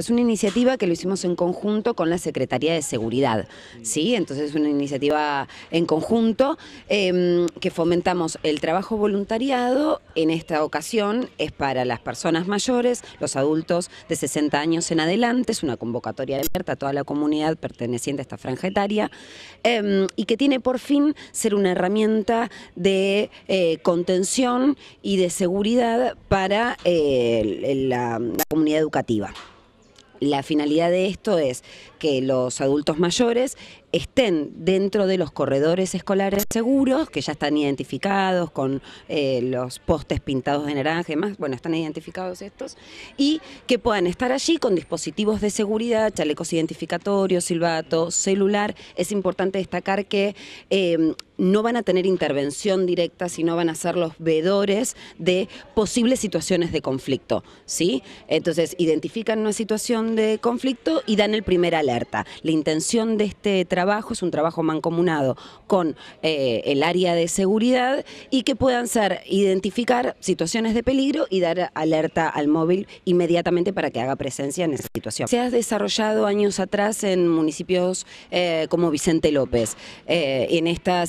Es una iniciativa que lo hicimos en conjunto con la Secretaría de Seguridad, ¿sí? Entonces es una iniciativa en conjunto em, que fomentamos el trabajo voluntariado, en esta ocasión es para las personas mayores, los adultos de 60 años en adelante, es una convocatoria abierta a toda la comunidad perteneciente a esta franja etaria em, y que tiene por fin ser una herramienta de eh, contención y de seguridad para eh, la comunidad educativa. La finalidad de esto es que los adultos mayores estén dentro de los corredores escolares seguros, que ya están identificados con eh, los postes pintados de naranja y más, bueno, están identificados estos, y que puedan estar allí con dispositivos de seguridad, chalecos identificatorios, silbato, celular. Es importante destacar que em, no van a tener intervención directa, sino van a ser los veedores de posibles situaciones de conflicto, ¿sí? Entonces, identifican una situación de conflicto y dan el primer alerta. La intención de este es un trabajo mancomunado con eh, el área de seguridad y que puedan ser identificar situaciones de peligro y dar alerta al móvil inmediatamente para que haga presencia en esa situación. Se ha desarrollado años atrás en municipios eh, como Vicente López. Eh, en esta,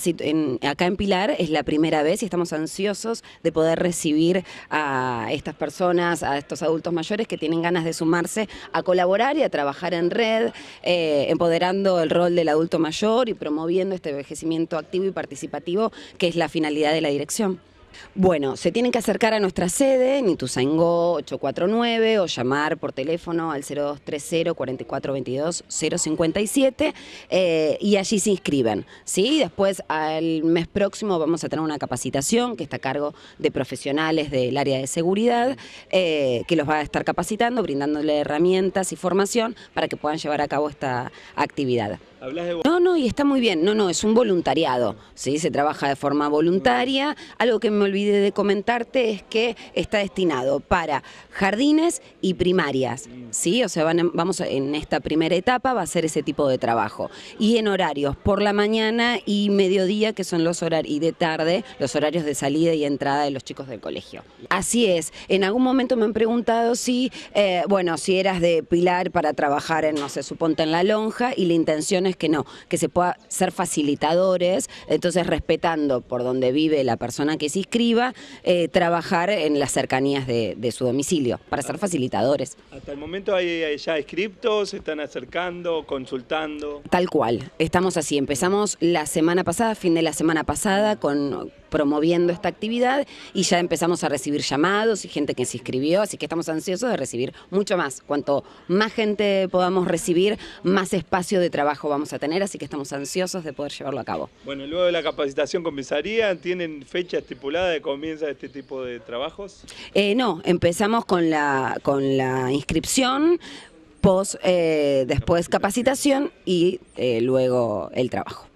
acá en Pilar es la primera vez y estamos ansiosos de poder recibir a estas personas, a estos adultos mayores que tienen ganas de sumarse a colaborar y a trabajar en red, empoderando el rol del la adulto mayor y promoviendo este envejecimiento activo y participativo que es la finalidad de la dirección. Bueno, se tienen que acercar a nuestra sede en 849 o llamar por teléfono al 0230 4422 057 y allí se inscriben. ¿sí? Después, al mes próximo, vamos a tener una capacitación que está a cargo de profesionales del área de seguridad eh, que los va a estar capacitando, brindándole herramientas y formación para que puedan llevar a cabo esta actividad. No, no, y está muy bien. No, no, es un voluntariado. ¿sí? Se trabaja de forma voluntaria, algo que me olvidé de comentarte es que está destinado para jardines y primarias, ¿sí? O sea, vamos en esta primera etapa va a ser ese tipo de trabajo. Y en horarios, por la mañana y mediodía, que son los horarios, y de tarde, los horarios de salida y entrada de los chicos del colegio. Así es, en algún momento me han preguntado si, eh, bueno, si eras de Pilar para trabajar en, no sé, suponte en la lonja, y la intención es que no, que se pueda ser facilitadores, entonces respetando por donde vive la persona que hiciste, escriba, eh, trabajar en las cercanías de, de, su domicilio, para ser facilitadores. Hasta el momento hay ya escritos, se están acercando, consultando. Tal cual, estamos así. Empezamos la semana pasada, fin de la semana pasada, con promoviendo esta actividad y ya empezamos a recibir llamados y gente que se inscribió, así que estamos ansiosos de recibir mucho más. Cuanto más gente podamos recibir, más espacio de trabajo vamos a tener, así que estamos ansiosos de poder llevarlo a cabo. Bueno, luego de la capacitación comenzaría? ¿tienen fecha estipulada de comienza de este tipo de trabajos? Eh, no, empezamos con la, con la inscripción, post, eh, después capacitación y eh, luego el trabajo.